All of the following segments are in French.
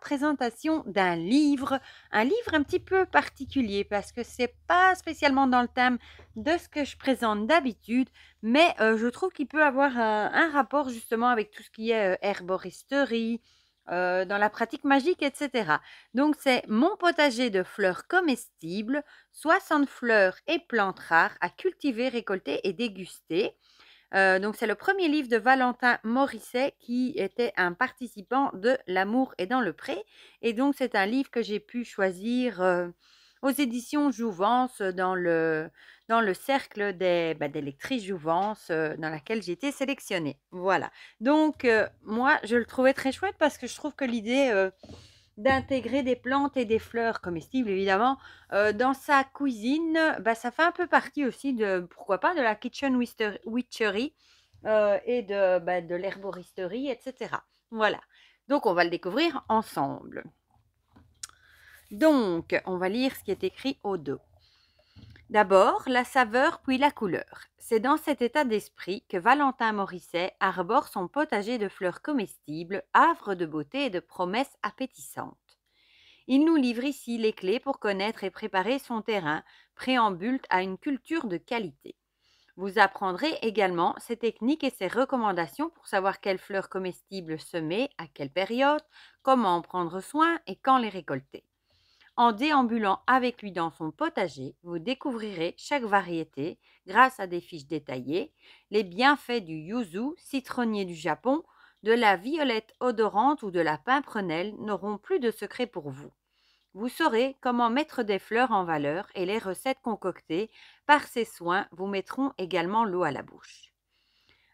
présentation d'un livre, un livre un petit peu particulier parce que c'est pas spécialement dans le thème de ce que je présente d'habitude, mais euh, je trouve qu'il peut avoir euh, un, rapport justement avec tout ce qui est euh, herboristerie, dans la pratique magique, etc. Donc c'est Mon potager de fleurs comestibles, 60 fleurs et plantes rares à cultiver, récolter et déguster. Euh, donc, c'est le premier livre de Valentin Morisset qui était un participant de L'amour est dans le pré. Et donc, c'est un livre que j'ai pu choisir euh, aux éditions Jouvence dans le, dans le cercle des, bah, des lectrices Jouvence euh, dans laquelle j'ai été sélectionnée. Voilà. Donc, moi, je le trouvais très chouette parce que je trouve que l'idée d'intégrer des plantes et des fleurs comestibles, évidemment, euh, dans sa cuisine, bah, ça fait un peu partie aussi de, pourquoi pas, de la kitchen witchery euh, et de, bah, de l'herboristerie, etc. Voilà. Donc, on va le découvrir ensemble. Donc, on va lire ce qui est écrit au dos. D'abord la saveur puis la couleur. C'est dans cet état d'esprit que Valentin Morisset arbore son potager de fleurs comestibles, havre de beauté et de promesses appétissantes. Il nous livre ici les clés pour connaître et préparer son terrain, préambule à une culture de qualité. Vous apprendrez également ses techniques et ses recommandations pour savoir quelles fleurs comestibles semer, à quelle période, comment en prendre soin et quand les récolter. En déambulant avec lui dans son potager, vous découvrirez chaque variété grâce à des fiches détaillées, les bienfaits du yuzu, citronnier du Japon, de la violette odorante ou de la pimprenelle n'auront plus de secret pour vous. Vous saurez comment mettre des fleurs en valeur et les recettes concoctées par ces soins vous mettront également l'eau à la bouche.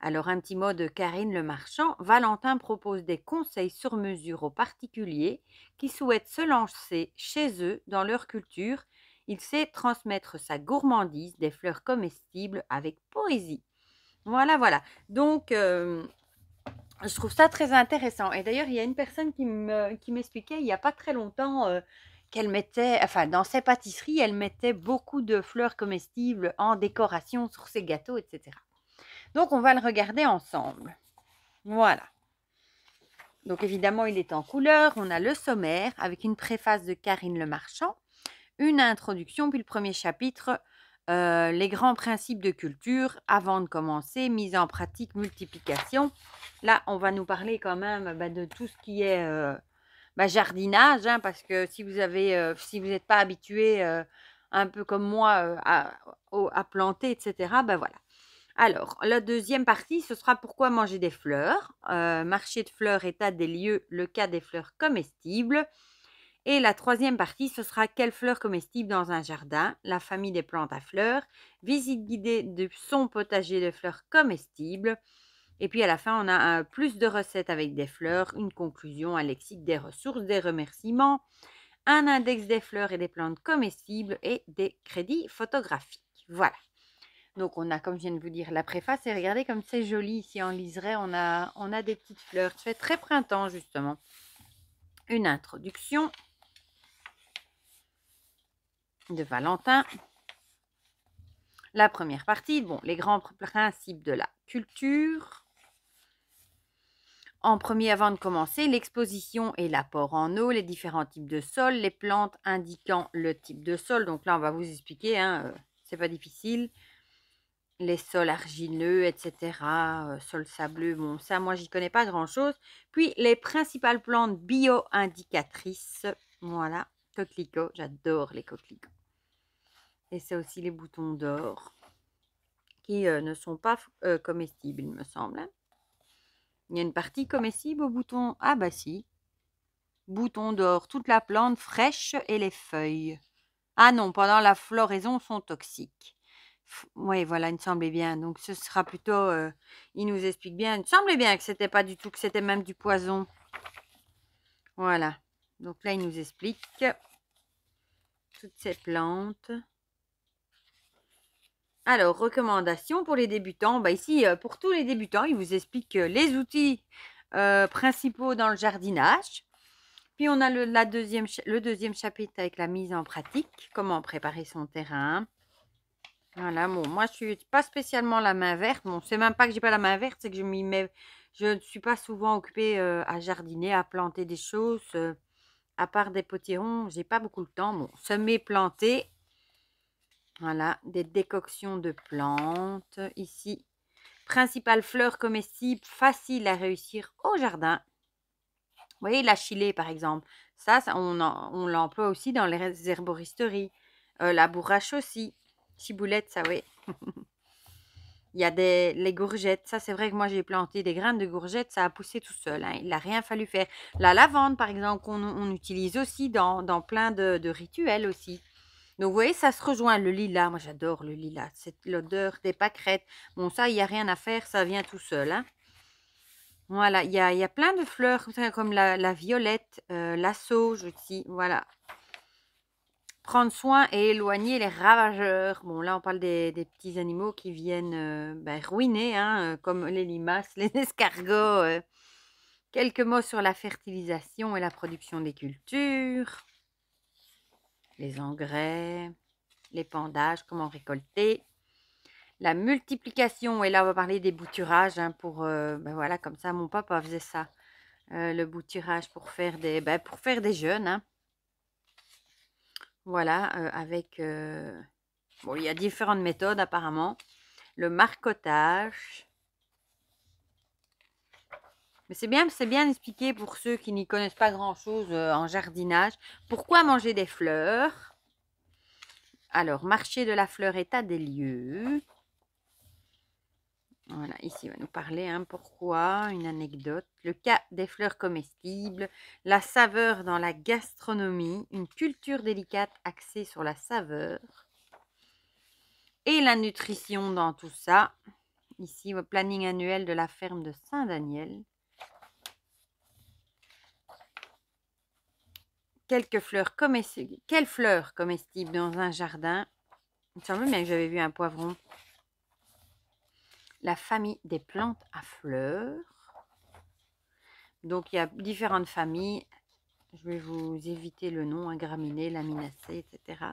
Alors un petit mot de Karine le Marchand, Valentin propose des conseils sur mesure aux particuliers qui souhaitent se lancer chez eux dans leur culture. Il sait transmettre sa gourmandise des fleurs comestibles avec poésie. Voilà, voilà. Donc, euh, je trouve ça très intéressant. Et d'ailleurs, il y a une personne qui m'expliquait il n'y a pas très longtemps euh, qu'elle mettait, enfin, dans ses pâtisseries, elle mettait beaucoup de fleurs comestibles en décoration sur ses gâteaux, etc. Donc, on va le regarder ensemble. Voilà. Donc, évidemment, il est en couleur. On a le sommaire avec une préface de Karine Le Marchand, une introduction, puis le premier chapitre, euh, les grands principes de culture, avant de commencer, mise en pratique, multiplication. Là, on va nous parler quand même bah, de tout ce qui est euh, bah, jardinage, hein, parce que si vous avez, euh, si vous n'êtes pas habitué, un peu comme moi, à, planter, etc., ben bah, voilà. Alors, la deuxième partie, ce sera pourquoi manger des fleurs. Euh, marché de fleurs, état des lieux, le cas des fleurs comestibles. Et la troisième partie, ce sera quelles fleurs comestibles dans un jardin, la famille des plantes à fleurs, visite guidée de son potager de fleurs comestibles. Et puis à la fin, on a euh, plus de recettes avec des fleurs, une conclusion, un lexique des ressources, des remerciements, un index des fleurs et des plantes comestibles et des crédits photographiques. Voilà. Donc on a, comme je viens de vous dire, la préface. Et regardez comme c'est joli. Ici, en liseré, on a, on a des petites fleurs. Ça fait très printemps, justement. Une introduction de Valentin. La première partie, bon, les grands principes de la culture. En premier, avant de commencer, l'exposition et l'apport en eau, les différents types de sol, les plantes indiquant le type de sol. Donc là, on va vous expliquer, hein, euh, c'est pas difficile les sols argileux, etc., euh, sols sableux, bon ça moi j'y connais pas grand chose. Puis les principales plantes bio-indicatrices, voilà, coquelicots, j'adore les coquelicots. Et c'est aussi les boutons d'or qui euh, ne sont pas euh, comestibles il me semble. Hein. Il y a une partie comestible au boutons, ah bah si, boutons d'or, toute la plante fraîche et les feuilles. Ah non, pendant la floraison sont toxiques. Oui, voilà, il me semblait bien. Donc, ce sera plutôt... Euh, il nous explique bien. Il me semblait bien que c'était pas du tout, que c'était même du poison. Voilà. Donc là, il nous explique toutes ces plantes. Alors, recommandations pour les débutants. Bah, ici, euh, pour tous les débutants, il vous explique euh, les outils principaux dans le jardinage. Puis, on a deuxième, le deuxième chapitre avec la mise en pratique, comment préparer son terrain. Voilà, bon, moi je suis pas spécialement la main verte. Bon, c'est même pas que j'ai pas la main verte, c'est que je Je ne suis pas souvent occupée euh, à jardiner, à planter des choses. Euh, à part des potirons, j'ai pas beaucoup de temps. Bon, semer, planter. Voilà, des décoctions de plantes. Ici, principale fleurs comestibles facile à réussir au jardin. Vous voyez, la chilée, par exemple. Ça, ça on, l'emploie aussi dans les herboristeries. Euh, la bourrache aussi. Ciboulette, ça oui. Il y a des, les gourgettes. Ça, c'est vrai que moi, j'ai planté des graines de gourgettes. Ça a poussé tout seul. Hein. Il n'a rien fallu faire. La lavande, par exemple, qu'on on utilise aussi dans, plein de, rituels aussi. Donc, vous voyez, ça se rejoint. Le lilas, moi, j'adore le lilas. C'est l'odeur des pâquerettes. Bon, ça, il n'y a rien à faire. Ça vient tout seul. Hein. Voilà, il y a, plein de fleurs comme la, violette, euh, la sauge aussi. Voilà, prendre soin et éloigner les ravageurs. Bon, là, on parle des, petits animaux qui viennent euh, ben, ruiner, hein, euh, comme les limaces, les escargots. Euh. Quelques mots sur la fertilisation et la production des cultures, les engrais, l'épandage, comment récolter, la multiplication. Et là, on va parler des bouturages. Hein, pour, ben, voilà, comme ça, mon papa faisait ça, le bouturage pour faire des, ben, pour faire des jeunes. Hein. Voilà, avec... bon, il y a différentes méthodes apparemment. Le marcotage. Mais c'est bien, c'est bien expliqué pour ceux qui n'y connaissent pas grand-chose en jardinage. Pourquoi manger des fleurs Alors, marché de la fleur, état des lieux. Ici, il va nous parler un hein, pourquoi, une anecdote, le cas des fleurs comestibles, la saveur dans la gastronomie, une culture délicate axée sur la saveur et la nutrition dans tout ça. Ici, le planning annuel de la ferme de Saint-Daniel. Quelques fleurs comestibles. Quelles fleurs comestibles dans un jardin Il me semble bien que j'avais vu un poivron la famille des plantes à fleurs. Donc il y a différentes familles. Je vais vous éviter le nom, ingraminé, hein, graminées, etc.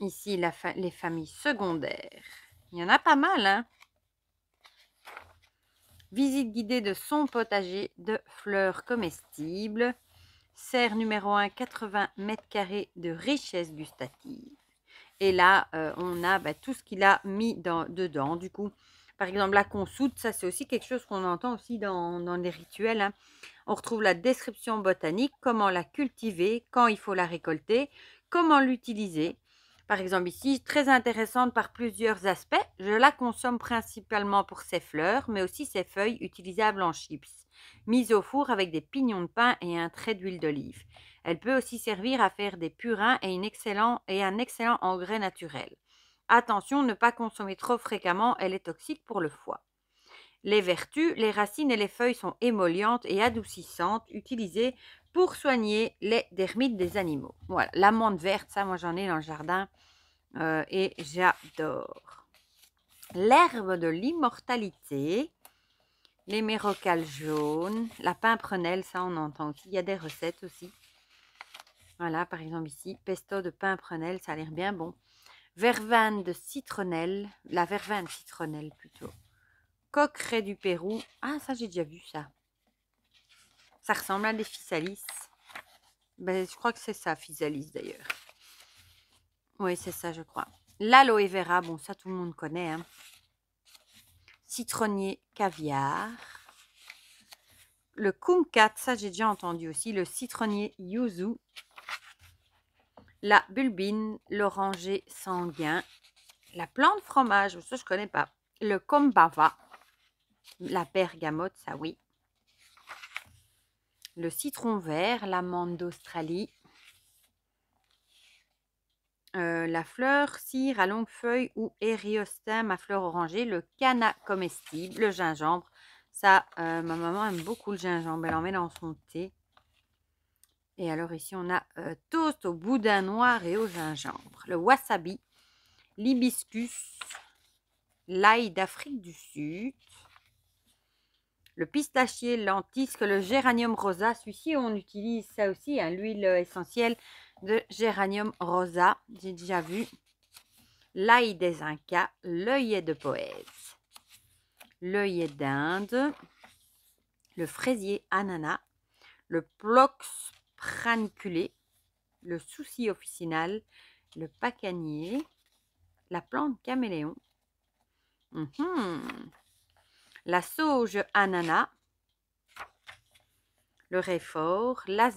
Ici, les familles secondaires. Il y en a pas mal. Hein Visite guidée de son potager de fleurs comestibles. Serre numéro 1, 80 mètres carrés de richesse gustative. Et là, euh, on a bah, tout ce qu'il a mis dedans. Du coup, par exemple, la consoute, ça c'est aussi quelque chose qu'on entend aussi dans, les rituels. Hein. On retrouve la description botanique, comment la cultiver, quand il faut la récolter, comment l'utiliser. Par exemple ici, très intéressante par plusieurs aspects. Je la consomme principalement pour ses fleurs, mais aussi ses feuilles utilisables en chips, mises au four avec des pignons de pain et un trait d'huile d'olive. Elle peut aussi servir à faire des purins et, un excellent engrais naturel. Attention, ne pas consommer trop fréquemment, elle est toxique pour le foie. Les vertus, les racines et les feuilles sont émollientes et adoucissantes, utilisées pour soigner les dermites des animaux. Voilà, l'amande verte, ça moi j'en ai dans le jardin euh, et j'adore. L'herbe de l'immortalité, les mérocales jaunes, la pimprenelle, ça on entend aussi, il y a des recettes aussi. Voilà, par exemple ici, pesto de pain prenelle, ça a l'air bien bon. Verveine de citronnelle, la verveine citronnelle plutôt. Coqueret du Pérou. Ah, ça, j'ai déjà vu ça. Ça ressemble à des physalis. Ben, je crois que c'est ça, physalis d'ailleurs. Oui, c'est ça, je crois. L'aloe vera, bon, ça, tout le monde connaît. Hein. Citronnier caviar. Le kumkat, ça, j'ai déjà entendu aussi. Le citronnier yuzu la bulbine, l'oranger sanguin, la plante fromage, ça je connais pas, le kombava, la bergamote, ça oui, le citron vert, l'amande d'Australie, euh, la fleur cire à longue feuille ou eriostin, à fleur orangée, le cana comestible, le gingembre. Ça, euh, ma maman aime beaucoup le gingembre, elle en met dans son thé. Et alors ici, on a euh, toast au boudin noir et au gingembre, le wasabi, l'hibiscus, l'ail d'Afrique du Sud, le pistachier, lentisque, le géranium rosa. Celui-ci, on utilise ça aussi, hein, l'huile essentielle de géranium rosa, j'ai déjà vu. L'ail des Incas, l'œillet de poèse, l'œillet d'Inde, le fraisier ananas, le plox Ranculé, le souci officinal, le pacanier, la plante caméléon, mhm. la sauge ananas, le réfort, la,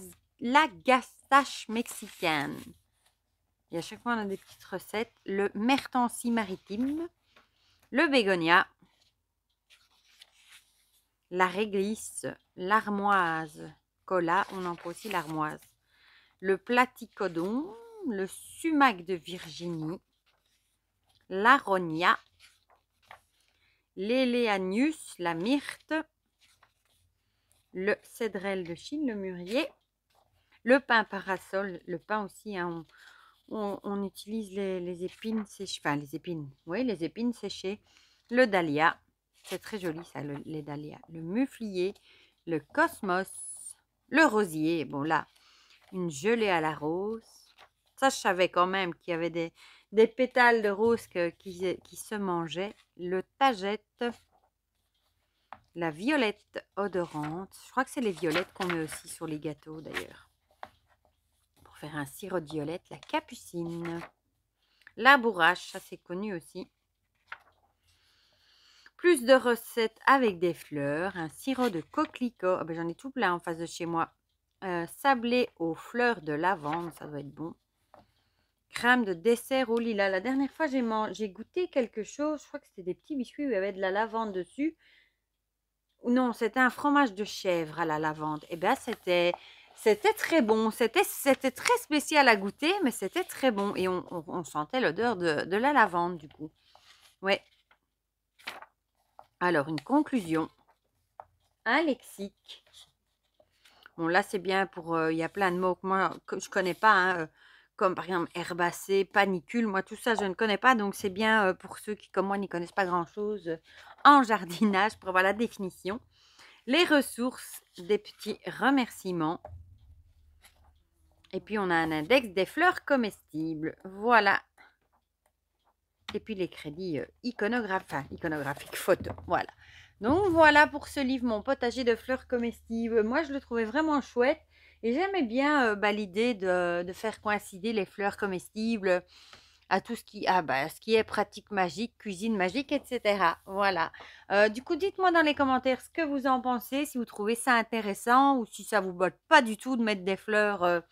gastache mexicaine. Et à chaque fois, on a des petites recettes. Le mertensi maritime, le bégonia, la réglisse, l'armoise, on on prend aussi l'armoise. Le platycodon, le sumac de Virginie, l'aronia, l'éléanius, la myrte, le cédrel de Chine, le mûrier, le pain parasol, le pain aussi, hein, on, utilise les, épines séchées, les épines, oui, les épines séchées, le dahlia, c'est très joli ça, le, les dahlias, le muflier, le cosmos, le rosier, bon là, une gelée à la rose. Ça, je savais quand même qu'il y avait des, pétales de rose qui, qui, se mangeaient. Le tagette, la violette odorante. Je crois que c'est les violettes qu'on met aussi sur les gâteaux d'ailleurs. Pour faire un sirop de violette, la capucine. La bourrache, ça c'est connu aussi. Plus de recettes avec des fleurs, un sirop de coquelicot. Ah ben, j'en ai tout plein en face de chez moi. Euh, sablé aux fleurs de lavande, ça doit être bon. Crème de dessert au lilas. La dernière fois, j'ai goûté quelque chose. Je crois que c'était des petits biscuits où il y avait de la lavande dessus. Non, c'était un fromage de chèvre à la lavande. Eh bien, c'était c'était très bon. C'était très spécial à goûter, mais c'était très bon. Et on, sentait l'odeur de, de, la lavande, du coup. Ouais, alors, une conclusion. Un lexique. Bon, là, c'est bien pour... Euh, il y a plein de mots que moi, que je ne connais pas. Hein, euh, comme par exemple herbacée, panicule. Moi, tout ça, je ne connais pas. Donc, c'est bien euh, pour ceux qui, comme moi, n'y connaissent pas grand-chose en jardinage pour avoir la définition. Les ressources, des petits remerciements. Et puis, on a un index des fleurs comestibles. Voilà et puis les crédits euh, iconographiques, enfin, photo, voilà. Donc voilà pour ce livre, mon potager de fleurs comestibles. Moi, je le trouvais vraiment chouette et j'aimais bien euh, bah, l'idée de, faire coïncider les fleurs comestibles à tout ce qui, bah, ce qui est pratique magique, cuisine magique, etc. Voilà. Euh, du coup, dites-moi dans les commentaires ce que vous en pensez, si vous trouvez ça intéressant ou si ça vous botte pas du tout de mettre des fleurs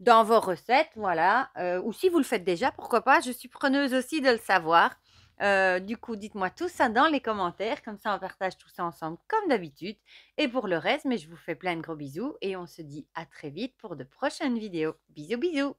dans vos recettes, voilà. Euh, ou si vous le faites déjà, pourquoi pas, je suis preneuse aussi de le savoir. Euh, du coup, dites-moi tout ça dans les commentaires, comme ça on partage tout ça ensemble comme d'habitude. Et pour le reste, mais je vous fais plein de gros bisous et on se dit à très vite pour de prochaines vidéos. Bisous bisous